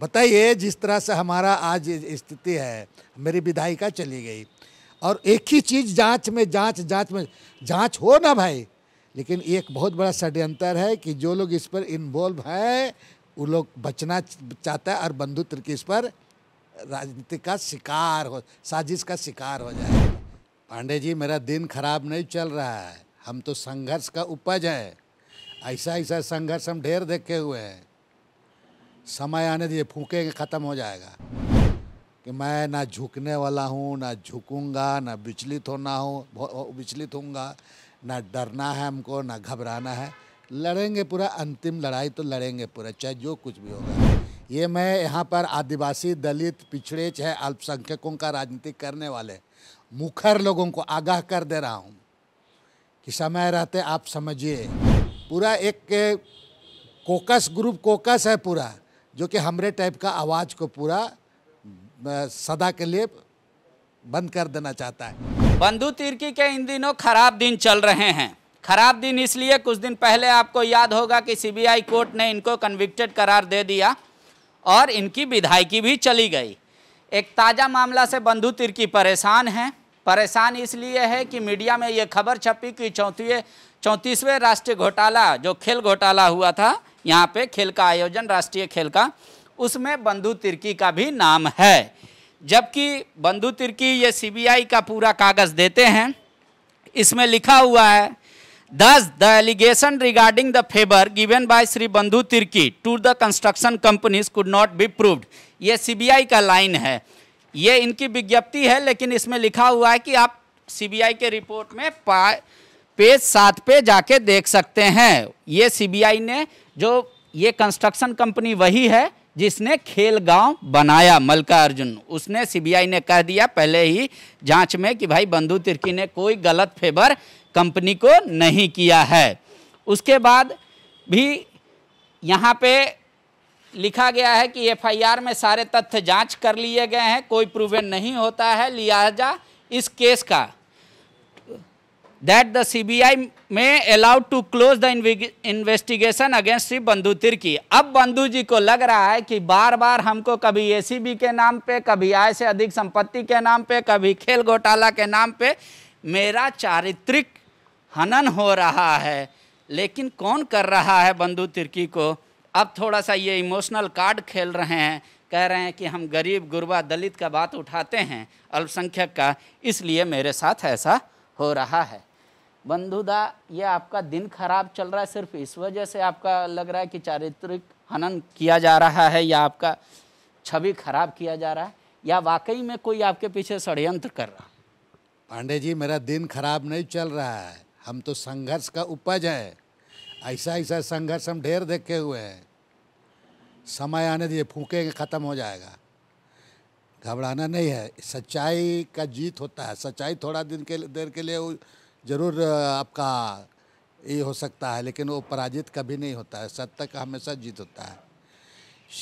बताइए जिस तरह से हमारा आज स्थिति है मेरी विधायिका चली गई और एक ही चीज़ जांच में जांच जांच में जांच हो ना भाई लेकिन एक बहुत बड़ा षड्यंत्र है कि जो लोग इस पर इन्वॉल्व हैं वो लोग बचना चाहता है और बंधुत्व की इस पर राजनीति का शिकार हो साजिश का शिकार हो जाए पांडे जी मेरा दिन खराब नहीं चल रहा है हम तो संघर्ष का उपज है ऐसा ऐसा संघर्ष हम ढेर देखे हुए हैं समय आने दीजिए फूकेंगे ख़त्म हो जाएगा कि मैं ना झुकने वाला हूँ ना झुकूंगा ना विचलित होना हो विचलित होऊंगा ना डरना है हमको ना घबराना है लड़ेंगे पूरा अंतिम लड़ाई तो लड़ेंगे पूरा चाहे जो कुछ भी होगा ये मैं यहाँ पर आदिवासी दलित पिछड़े चाहे अल्पसंख्यकों का राजनीति करने वाले मुखर लोगों को आगाह कर दे रहा हूँ कि समय रहते आप समझिए पूरा एक कोकस ग्रुप कोकस है पूरा जो कि हमरे टाइप का आवाज़ को पूरा सदा के लिए बंद कर देना चाहता है बंधु तिर्की के इन दिनों खराब दिन चल रहे हैं खराब दिन इसलिए कुछ दिन पहले आपको याद होगा कि सीबीआई कोर्ट ने इनको कन्विक्टेड करार दे दिया और इनकी विधायकी भी चली गई एक ताज़ा मामला से बंधु तिर्की परेशान हैं परेशान इसलिए है कि मीडिया में ये खबर छपी कि चौंतीस चौंतीसवें राष्ट्रीय घोटाला जो खेल घोटाला हुआ था यहाँ पे खेल का आयोजन राष्ट्रीय खेल का उसमें बंधु तिर्की का भी नाम है जबकि बंधु तिर्की ये सीबीआई का पूरा कागज़ देते हैं इसमें लिखा हुआ है thus the allegation regarding the favour given by Shri Bandhu Tirki to the construction companies could not be proved ये सीबीआई का लाइन है ये इनकी विज्ञप्ति है लेकिन इसमें लिखा हुआ है कि आप सीबीआई के रिपोर्ट में पेज सात पे जाके देख सकते हैं ये सीबीआई ने जो ये कंस्ट्रक्शन कंपनी वही है जिसने खेल गांव बनाया अर्जुन उसने सीबीआई ने कह दिया पहले ही जांच में कि भाई बंधु तिर्की ने कोई गलत फेवर कंपनी को नहीं किया है उसके बाद भी यहाँ पे लिखा गया है कि एफआईआर में सारे तथ्य जांच कर लिए गए हैं कोई प्रूवन नहीं होता है लिहाजा इस केस का that the CBI may allowed to close the investigation against Shri Bandhu Tirkey अब बंधु जी को लग रहा है कि बार बार हमको कभी बी के नाम पे कभी आय से अधिक संपत्ति के नाम पे कभी खेल घोटाला के नाम पे मेरा चारित्रिक हनन हो रहा है लेकिन कौन कर रहा है बंधु तिर्की को अब थोड़ा सा ये इमोशनल कार्ड खेल रहे हैं कह रहे हैं कि हम गरीब गुरबा दलित का बात उठाते हैं अल्पसंख्यक का इसलिए मेरे साथ ऐसा हो रहा है बंधुदा ये आपका दिन खराब चल रहा है सिर्फ इस वजह से आपका लग रहा है कि चारित्रिक हनन किया जा रहा है या आपका छवि खराब किया जा रहा है या वाकई में कोई आपके पीछे षड्यंत्र कर रहा पांडे जी मेरा दिन खराब नहीं चल रहा है हम तो संघर्ष का उपज है ऐसा ऐसा संघर्ष हम ढेर देखे हुए हैं समय आने दिए फूकेंगे ख़त्म हो जाएगा घबराना नहीं है सच्चाई का जीत होता है सच्चाई थोड़ा दिन के देर के लिए ज़रूर आपका ये हो सकता है लेकिन वो पराजित कभी नहीं होता है सत्य का हमेशा जीत होता है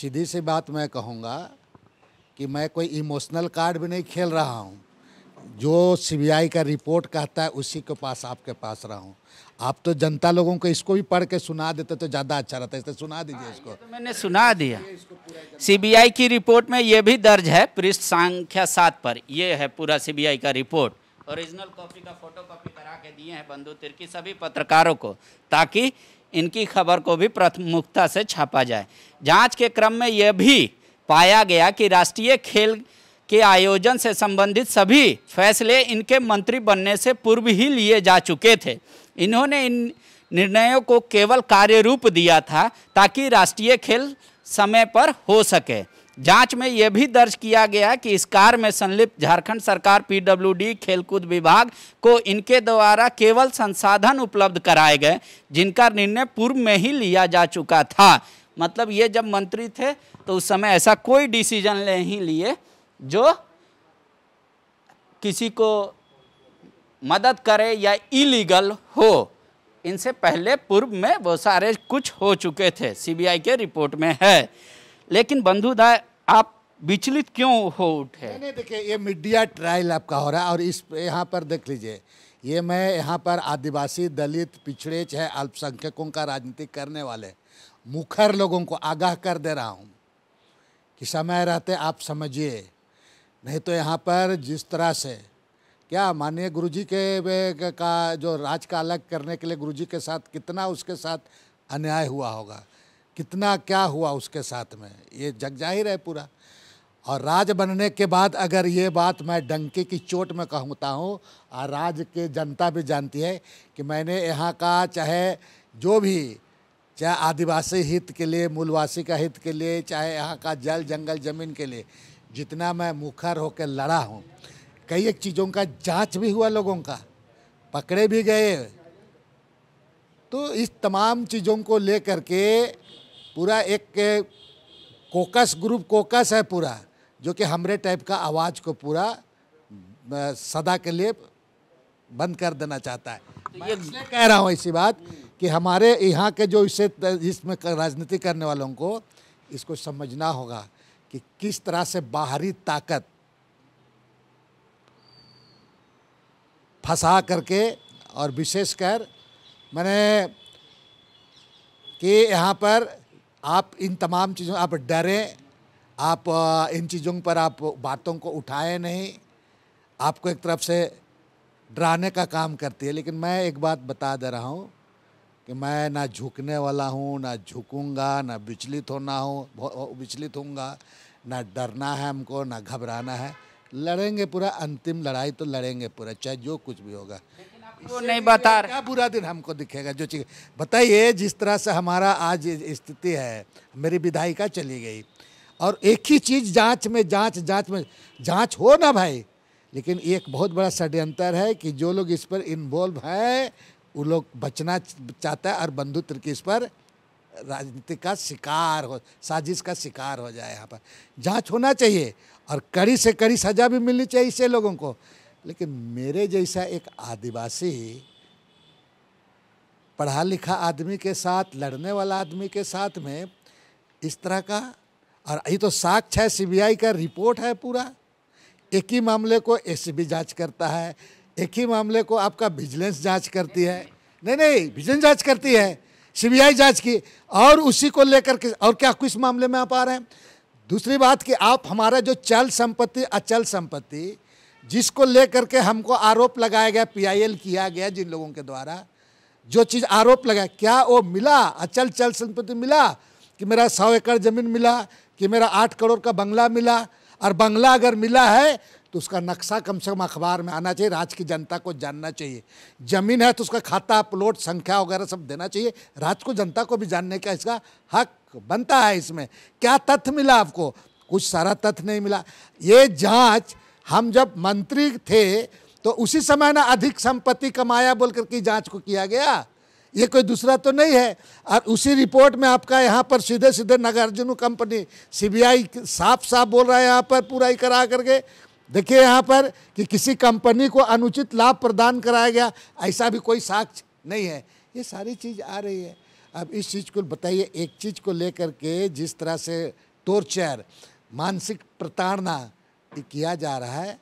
सीधी सी बात मैं कहूँगा कि मैं कोई इमोशनल कार्ड भी नहीं खेल रहा हूँ जो सीबीआई का रिपोर्ट कहता है उसी के पास आपके पास रहा हूँ आप तो जनता लोगों को इसको भी पढ़ के सुना देते तो ज़्यादा अच्छा रहता है इसलिए सुना दीजिए हाँ, इसको तो मैंने सुना दिया सीबीआई की रिपोर्ट में ये भी दर्ज है पृष्ठ संख्या सात पर यह है पूरा सीबीआई का रिपोर्ट ओरिजिनल कॉपी का फोटो कॉपी करा के दिए हैं बंधु तिर्की सभी पत्रकारों को ताकि इनकी खबर को भी प्रथमुखता से छापा जाए जांच के क्रम में यह भी पाया गया कि राष्ट्रीय खेल के आयोजन से संबंधित सभी फैसले इनके मंत्री बनने से पूर्व ही लिए जा चुके थे इन्होंने इन निर्णयों को केवल कार्य रूप दिया था ताकि राष्ट्रीय खेल समय पर हो सके जांच में यह भी दर्ज किया गया कि इस कार में संलिप्त झारखंड सरकार पीडब्ल्यूडी खेलकूद विभाग को इनके द्वारा केवल संसाधन उपलब्ध कराए गए जिनका निर्णय पूर्व में ही लिया जा चुका था मतलब ये जब मंत्री थे तो उस समय ऐसा कोई डिसीजन नहीं लिए जो किसी को मदद करे या इलीगल हो इनसे पहले पूर्व में वो सारे कुछ हो चुके थे सीबीआई के रिपोर्ट में है लेकिन बंधुदा आप विचलित क्यों हो उठे नहीं देखिए ये मीडिया ट्रायल आपका हो रहा है और इस यहाँ पर देख लीजिए ये मैं यहाँ पर आदिवासी दलित पिछड़े चाहे अल्पसंख्यकों का राजनीति करने वाले मुखर लोगों को आगाह कर दे रहा हूँ कि समय रहते आप समझिए नहीं तो यहाँ पर जिस तरह से क्या माननीय गुरुजी के का जो राज का अलग करने के लिए गुरुजी के साथ कितना उसके साथ अन्याय हुआ होगा कितना क्या हुआ उसके साथ में ये जग जाहिर है पूरा और राज बनने के बाद अगर ये बात मैं डंके की चोट में कहता हूँ और राज के जनता भी जानती है कि मैंने यहाँ का चाहे जो भी चाहे आदिवासी हित के लिए मूलवासी का हित के लिए चाहे यहाँ का जल जंगल ज़मीन के लिए जितना मैं मुखर होकर लड़ा हूँ कई एक चीज़ों का जांच भी हुआ लोगों का पकड़े भी गए तो इस तमाम चीज़ों को लेकर के पूरा एक कोकस ग्रुप कोकस है पूरा जो कि हमरे टाइप का आवाज़ को पूरा सदा के लिए बंद कर देना चाहता है तो मैं ये कह रहा हूँ इसी बात कि हमारे यहाँ के जो इसे इसमें राजनीति करने वालों को इसको समझना होगा कि किस तरह से बाहरी ताकत फंसा करके और विशेषकर मैंने कि यहाँ पर आप इन तमाम चीज़ों आप डरें आप इन चीज़ों पर आप बातों को उठाए नहीं आपको एक तरफ से डराने का काम करती है लेकिन मैं एक बात बता दे रहा हूँ कि मैं ना झुकने वाला हूँ ना झुकूँगा ना विचलित होना हो विचलित होऊंगा ना डरना है हमको ना घबराना है लड़ेंगे पूरा अंतिम लड़ाई तो लड़ेंगे पूरा चाहे जो कुछ भी होगा वो नहीं बता रहे क्या बुरा दिन हमको दिखेगा जो चीज बताइए जिस तरह से हमारा आज स्थिति है मेरी विधायिका चली गई और एक ही चीज़ जांच में जांच जांच में जांच हो ना भाई लेकिन एक बहुत बड़ा षड्यंत्र है कि जो लोग इस पर इन्वॉल्व है वो लोग बचना चाहता है और बंधुत्व की इस पर राजनीति का शिकार हो साजिश का शिकार हो जाए यहाँ पर जांच होना चाहिए और कड़ी से कड़ी सजा भी मिलनी चाहिए इससे लोगों को लेकिन मेरे जैसा एक आदिवासी पढ़ा लिखा आदमी के साथ लड़ने वाला आदमी के साथ में इस तरह का और ये तो साक्ष है सीबीआई का रिपोर्ट है पूरा एक ही मामले को एसीबी जांच करता है एक ही मामले को आपका विजिलेंस जांच करती है नहीं नहीं विजिलेंस जांच करती है सीबीआई जांच की और उसी को लेकर के और क्या किस मामले में आप आ रहे हैं दूसरी बात कि आप हमारा जो चल संपत्ति अचल संपत्ति जिसको लेकर के हमको आरोप लगाया गया पीआईएल किया गया जिन लोगों के द्वारा जो चीज़ आरोप लगाया क्या वो मिला अचल चल संपत्ति मिला कि मेरा सौ एकड़ ज़मीन मिला कि मेरा आठ करोड़ का बंगला मिला और बंगला अगर मिला है तो उसका नक्शा कम से कम अखबार में आना चाहिए राज्य की जनता को जानना चाहिए ज़मीन है तो उसका खाता प्लॉट संख्या वगैरह सब देना चाहिए राज्य को जनता को भी जानने का इसका हक बनता है इसमें क्या तथ्य मिला आपको कुछ सारा तथ्य नहीं मिला ये जांच हम जब मंत्री थे तो उसी समय ना अधिक संपत्ति कमाया बोल करके जांच को किया गया ये कोई दूसरा तो नहीं है और उसी रिपोर्ट में आपका यहाँ पर सीधे सीधे नागार्जुन कंपनी सीबीआई साफ साफ बोल रहा है यहाँ पर पूरा ही करा करके देखिए यहाँ पर कि किसी कंपनी को अनुचित लाभ प्रदान कराया गया ऐसा भी कोई साक्ष्य नहीं है ये सारी चीज़ आ रही है अब इस चीज़ को बताइए एक चीज़ को लेकर के जिस तरह से टोर्चर मानसिक प्रताड़ना किया जा रहा है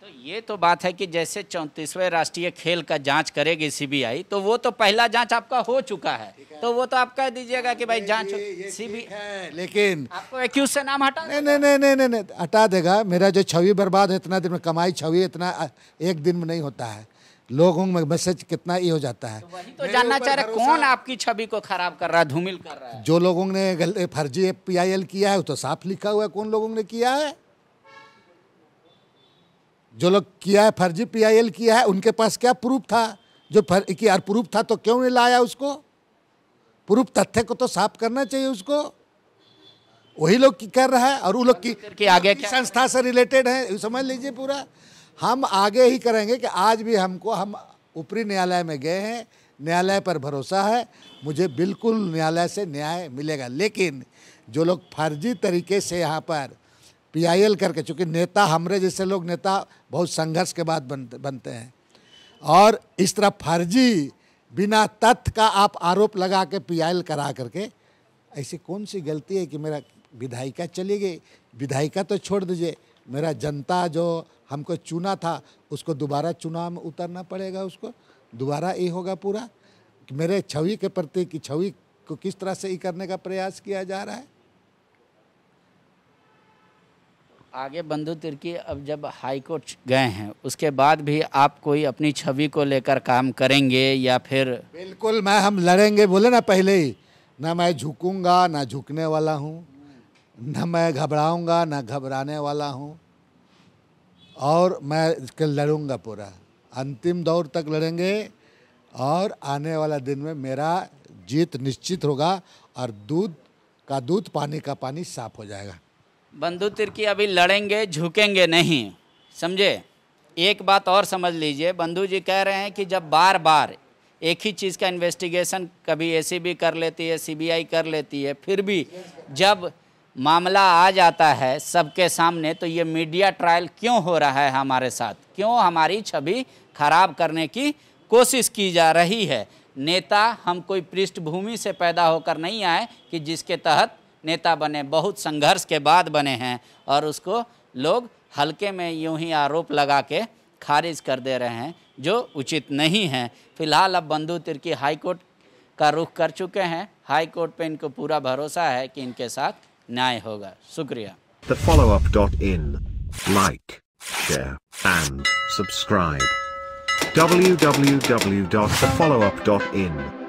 तो ये तो बात है कि जैसे चौंतीसवें राष्ट्रीय खेल का जांच करेगी सीबीआई तो वो तो पहला जांच आपका हो चुका है, है। तो वो तो आप कह दीजिएगा कि भाई जांच सीबीआई लेकिन आपको से नाम हटा नहीं नहीं नहीं नहीं नहीं हटा देगा मेरा जो छवि बर्बाद है इतना दिन में कमाई छवि इतना एक दिन में नहीं होता है लोगों में मैसेज कितना ये हो जाता है तो वही तो जानना चाह रहा कौन आपकी छवि को खराब कर रहा है धूमिल कर रहा है जो लोगों ने फर्जी पी किया है तो साफ लिखा हुआ है कौन लोगों ने किया है जो लोग किया है फर्जी पीआईएल किया है उनके पास क्या प्रूफ था जो फर कि यार प्रूफ था तो क्यों नहीं लाया उसको प्रूफ तथ्य को तो साफ करना चाहिए उसको वही लोग की कर रहा है और वो लोग की, की आगे की संस्था से रिलेटेड है समझ लीजिए पूरा हम आगे ही करेंगे कि आज भी हमको हम ऊपरी न्यायालय में गए हैं न्यायालय पर भरोसा है मुझे बिल्कुल न्यायालय से न्याय मिलेगा लेकिन जो लोग फर्जी तरीके से यहाँ पर पीआईएल करके चूँकि नेता हमरे जैसे लोग नेता बहुत संघर्ष के बाद बनते बनते हैं और इस तरह फर्जी बिना तथ्य का आप आरोप लगा के पीआईएल करा करके ऐसी कौन सी गलती है कि मेरा विधायिका चली गई विधायिका तो छोड़ दीजिए मेरा जनता जो हमको चुना था उसको दोबारा चुनाव में उतरना पड़ेगा उसको दोबारा ये होगा पूरा मेरे छवि के प्रति कि छवि को किस तरह से ये करने का प्रयास किया जा रहा है आगे बंधु तिर्की अब जब हाई कोर्ट गए हैं उसके बाद भी आप कोई अपनी छवि को लेकर काम करेंगे या फिर बिल्कुल मैं हम लड़ेंगे बोले ना पहले ही ना मैं झुकूंगा ना झुकने वाला हूँ ना मैं घबराऊंगा ना घबराने वाला हूँ और मैं इसके लड़ूंगा पूरा अंतिम दौर तक लड़ेंगे और आने वाला दिन में मेरा जीत निश्चित होगा और दूध का दूध पानी का पानी साफ हो जाएगा बंधु तिर्की अभी लड़ेंगे झुकेंगे नहीं समझे एक बात और समझ लीजिए बंधु जी कह रहे हैं कि जब बार बार एक ही चीज़ का इन्वेस्टिगेशन कभी ए कर लेती है सीबीआई कर लेती है फिर भी जब मामला आ जाता है सबके सामने तो ये मीडिया ट्रायल क्यों हो रहा है हमारे साथ क्यों हमारी छवि खराब करने की कोशिश की जा रही है नेता हम कोई पृष्ठभूमि से पैदा होकर नहीं आए कि जिसके तहत नेता बने बहुत संघर्ष के बाद बने हैं और उसको लोग हल्के में यूं ही आरोप लगा के खारिज कर दे रहे हैं जो उचित नहीं है फिलहाल अब बंधु तिर्की हाईकोर्ट का रुख कर चुके हैं हाईकोर्ट पे इनको पूरा भरोसा है कि इनके साथ न्याय होगा शुक्रिया the follow up dot in like share, and subscribe. www.thefollowup.in